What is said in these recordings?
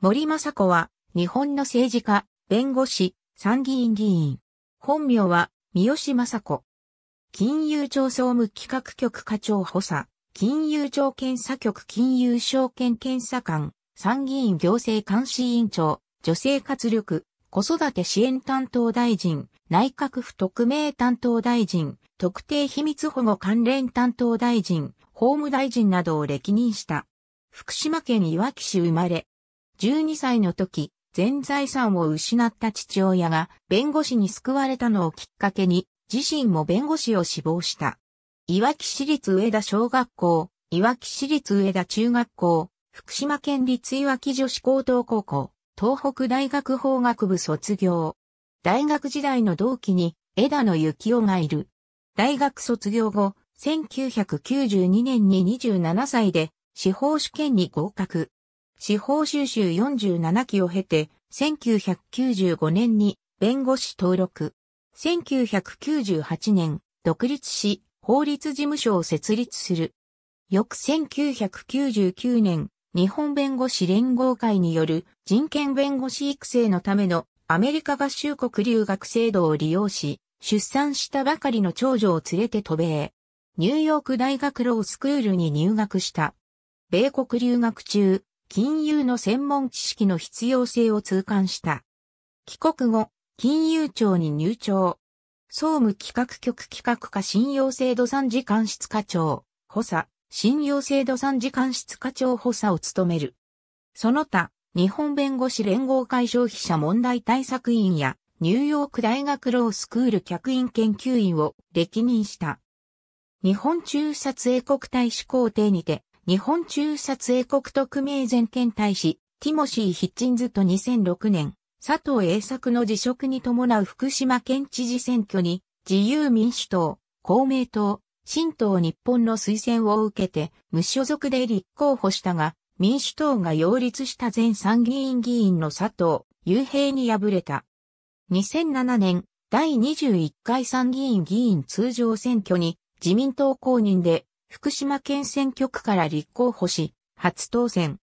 森政子は、日本の政治家、弁護士、参議院議員。本名は、三好雅子。金融庁総務企画局課長補佐、金融庁検査局金融証券検査官、参議院行政監視委員長、女性活力、子育て支援担当大臣、内閣府特命担当大臣、特定秘密保護関連担当大臣、法務大臣などを歴任した。福島県いわき市生まれ、12歳の時、全財産を失った父親が弁護士に救われたのをきっかけに、自身も弁護士を志望した。いわき市立上田小学校、いわき市立上田中学校、福島県立いわき女子高等高校、東北大学法学部卒業。大学時代の同期に枝野幸男がいる。大学卒業後、1992年に27歳で司法試験に合格。司法修習47期を経て、1995年に弁護士登録。1998年、独立し、法律事務所を設立する。翌1999年、日本弁護士連合会による人権弁護士育成のためのアメリカ合衆国留学制度を利用し、出産したばかりの長女を連れて渡米。ニューヨーク大学ロースクールに入学した。米国留学中、金融の専門知識の必要性を痛感した。帰国後、金融庁に入庁。総務企画局企画課信用制度参事官室課長、補佐、信用制度参事官室課長補佐を務める。その他、日本弁護士連合会消費者問題対策委員や、ニューヨーク大学ロースクール客員研究員を歴任した。日本中撮影国大使公邸にて、日本中撮影国特命全権大使、ティモシー・ヒッチンズと2006年、佐藤栄作の辞職に伴う福島県知事選挙に、自由民主党、公明党、新党日本の推薦を受けて、無所属で立候補したが、民主党が擁立した前参議院議員の佐藤、雄平に敗れた。2007年、第21回参議院議員通常選挙に自民党公認で福島県選挙区から立候補し、初当選。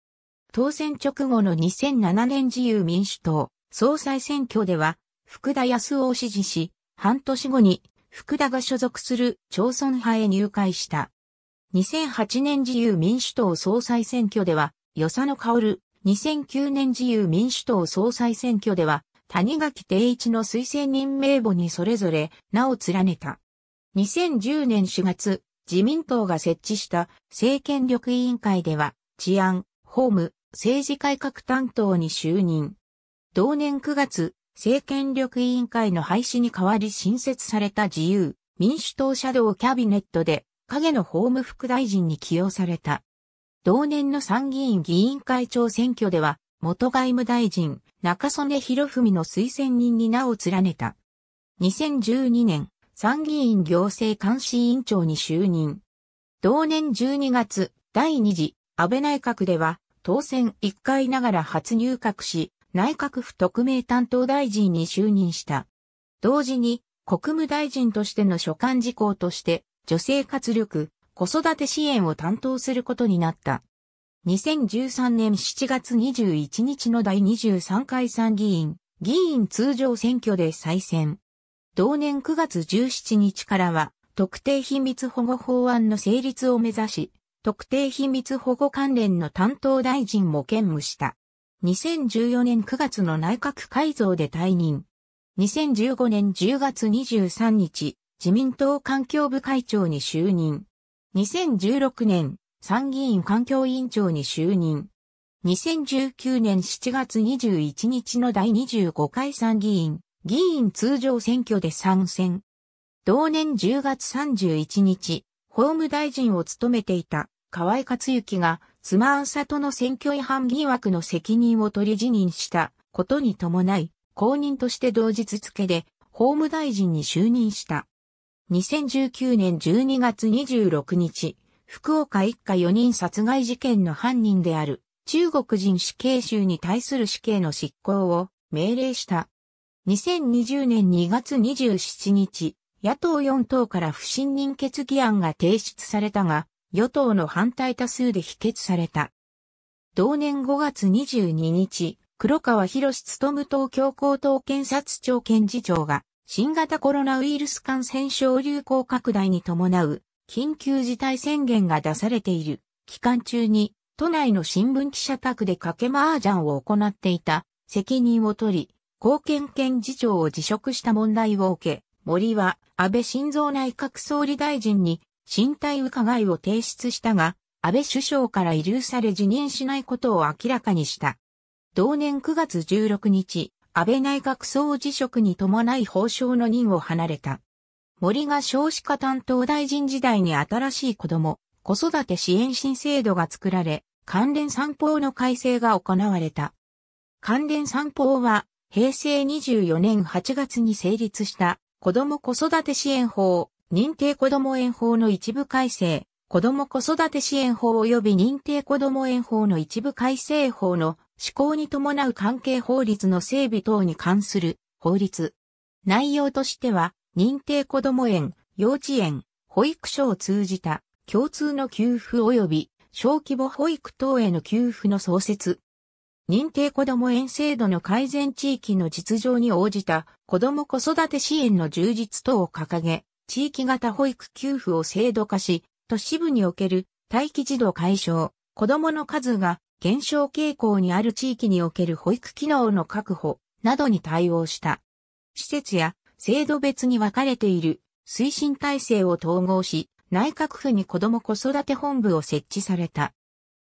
当選直後の2007年自由民主党総裁選挙では、福田康夫を支持し、半年後に福田が所属する町村派へ入会した。2008年自由民主党総裁選挙では、与謝野る。2009年自由民主党総裁選挙では、谷垣定一の推薦人名簿にそれぞれ名を連ねた。2010年4月、自民党が設置した政権力委員会では治安、法務、政治改革担当に就任。同年9月、政権力委員会の廃止に代わり新設された自由、民主党シャドウキャビネットで影の法務副大臣に起用された。同年の参議院議員会長選挙では、元外務大臣、中曽根博文の推薦人に名を連ねた。2012年、参議院行政監視委員長に就任。同年12月、第2次安倍内閣では、当選1回ながら初入閣し、内閣府特命担当大臣に就任した。同時に、国務大臣としての所管事項として、女性活力、子育て支援を担当することになった。2013年7月21日の第23回参議院、議員通常選挙で再選。同年9月17日からは、特定秘密保護法案の成立を目指し、特定秘密保護関連の担当大臣も兼務した。2014年9月の内閣改造で退任。2015年10月23日、自民党環境部会長に就任。2016年、参議院環境委員長に就任。2019年7月21日の第25回参議院議員通常選挙で参戦。同年10月31日、法務大臣を務めていた河合克行が妻安里の選挙違反疑惑の責任を取り辞任したことに伴い、公認として同日付で法務大臣に就任した。2019年12月26日、福岡一家4人殺害事件の犯人である中国人死刑囚に対する死刑の執行を命令した。2020年2月27日、野党4党から不信任決議案が提出されたが、与党の反対多数で否決された。同年5月22日、黒川博務東京高等検察庁検事長が、新型コロナウイルス感染症流行拡大に伴う、緊急事態宣言が出されている期間中に、都内の新聞記者宅で掛け麻雀を行っていた責任を取り、貢献県次長を辞職した問題を受け、森は安倍晋三内閣総理大臣に身体伺いを提出したが、安倍首相から移留され辞任しないことを明らかにした。同年9月16日、安倍内閣総辞職に伴い法相の任を離れた。森が少子化担当大臣時代に新しい子供、子育て支援新制度が作られ、関連三法の改正が行われた。関連三法は平成24年8月に成立した子ども子育て支援法、認定子ども園法の一部改正、子ども子育て支援法及び認定子ども園法の一部改正法の施行に伴う関係法律の整備等に関する法律。内容としては、認定子ども園、幼稚園、保育所を通じた共通の給付及び小規模保育等への給付の創設、認定子ども園制度の改善地域の実情に応じた子ども子育て支援の充実等を掲げ、地域型保育給付を制度化し、都市部における待機児童解消、子どもの数が減少傾向にある地域における保育機能の確保などに対応した。施設や制度別に分かれている推進体制を統合し、内閣府に子ども子育て本部を設置された。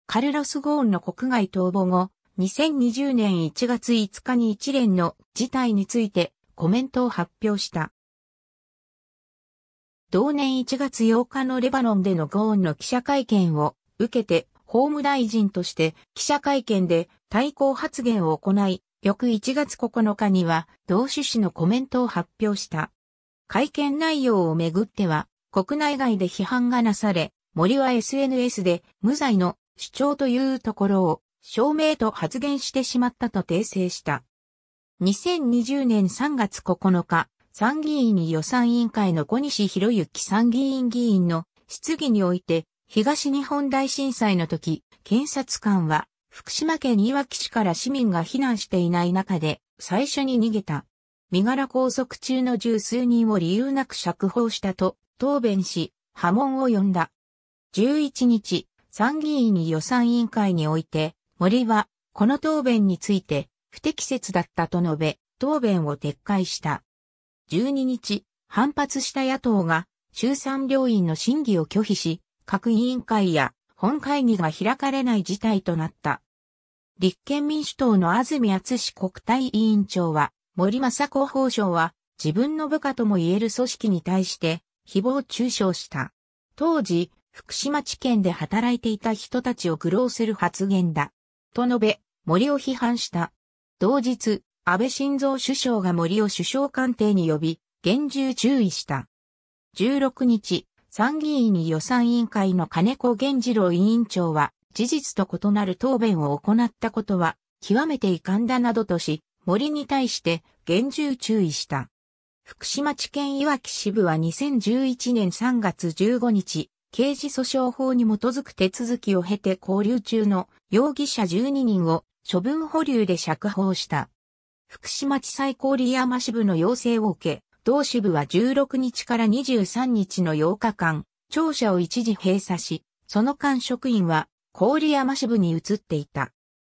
カルロス・ゴーンの国外逃亡後、2020年1月5日に一連の事態についてコメントを発表した。同年1月8日のレバノンでのゴーンの記者会見を受けて法務大臣として記者会見で対抗発言を行い、翌1月9日には同種子のコメントを発表した。会見内容をめぐっては国内外で批判がなされ、森は SNS で無罪の主張というところを証明と発言してしまったと訂正した。2020年3月9日、参議院に予算委員会の小西博之参議院議員の質疑において、東日本大震災の時、検察官は、福島県いわき市から市民が避難していない中で、最初に逃げた。身柄拘束中の十数人を理由なく釈放したと、答弁し、波紋を呼んだ。11日、参議院に予算委員会において、森は、この答弁について、不適切だったと述べ、答弁を撤回した。12日、反発した野党が、衆参両院の審議を拒否し、各委員会や本会議が開かれない事態となった。立憲民主党の安住厚史国対委員長は、森政子法相は、自分の部下とも言える組織に対して、誹謗中傷した。当時、福島地検で働いていた人たちを愚弄する発言だ。と述べ、森を批判した。同日、安倍晋三首相が森を首相官邸に呼び、厳重注意した。16日、参議院に予算委員会の金子源次郎委員長は、事実と異なる答弁を行ったことは、極めて遺憾だなどとし、森に対して厳重注意した。福島地検いわき支部は2011年3月15日、刑事訴訟法に基づく手続きを経て交流中の容疑者12人を処分保留で釈放した。福島地裁郡山支部の要請を受け、同支部は16日から23日の8日間、庁舎を一時閉鎖し、その間職員は郡山支部に移っていた。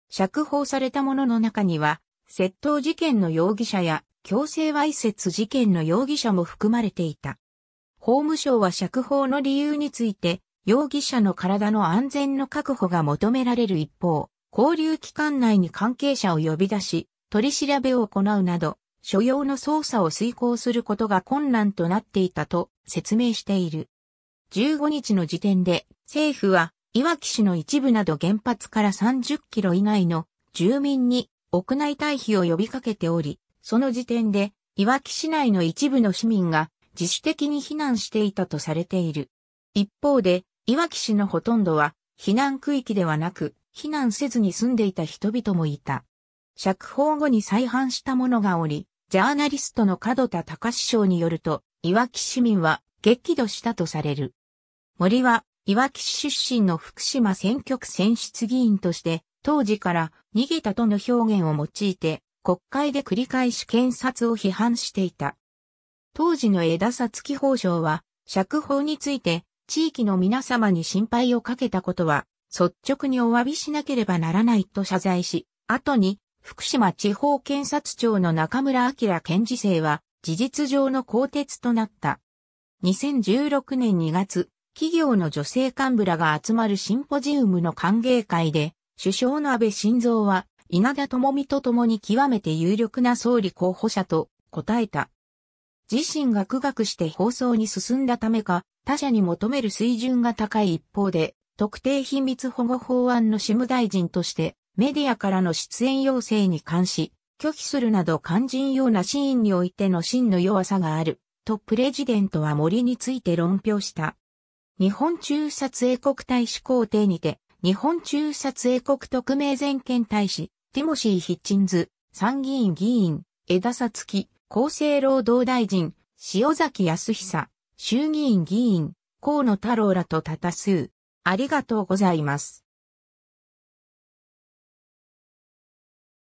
釈放された者の中には、窃盗事件の容疑者や強制わいせつ事件の容疑者も含まれていた。法務省は釈放の理由について、容疑者の体の安全の確保が求められる一方、交流期間内に関係者を呼び出し、取り調べを行うなど、所要の捜査を遂行することが困難となっていたと説明している。15日の時点で政府は、いわき市の一部など原発から30キロ以内の住民に屋内退避を呼びかけており、その時点で、いわき市内の一部の市民が自主的に避難していたとされている。一方で、いわき市のほとんどは避難区域ではなく、避難せずに住んでいた人々もいた。釈放後に再犯した者がおり、ジャーナリストの角田隆賞によると、いわき市民は激怒したとされる。森は、いわき市出身の福島選挙区選出議員として、当時から逃げたとの表現を用いて、国会で繰り返し検察を批判していた。当時の枝さつき法省は、釈放について、地域の皆様に心配をかけたことは、率直にお詫びしなければならないと謝罪し、後に、福島地方検察庁の中村明検事生は、事実上の更迭となった。2016年2月、企業の女性幹部らが集まるシンポジウムの歓迎会で、首相の安倍晋三は、稲田智美と共に極めて有力な総理候補者と答えた。自身が苦学して放送に進んだためか、他者に求める水準が高い一方で、特定秘密保護法案の事務大臣として、メディアからの出演要請に関し、拒否するなど肝心ようなシーンにおいての真の弱さがある、とプレジデントは森について論評した。日本中撮影国大使公邸にて、日本中撮影国特命全権大使、ティモシー・ヒッチンズ、参議院議員、枝さつき、厚生労働大臣、塩崎康久、衆議院議員、河野太郎らと多多数。ありがとうございます。